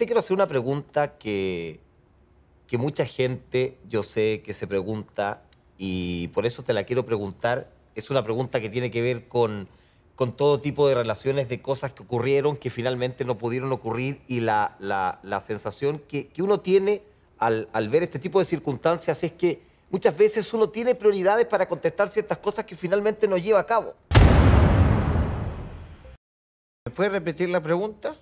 te quiero hacer una pregunta que, que mucha gente yo sé que se pregunta y por eso te la quiero preguntar. Es una pregunta que tiene que ver con, todo tipo de relaciones, de cosas que ocurrieron, que finalmente no pudieron ocurrir y la, sensación que, uno tiene al, al ver este tipo de circunstancias es que muchas veces uno tiene prioridades para contestar ciertas cosas que finalmente no lleva a cabo. ¿Me puedes repetir la pregunta?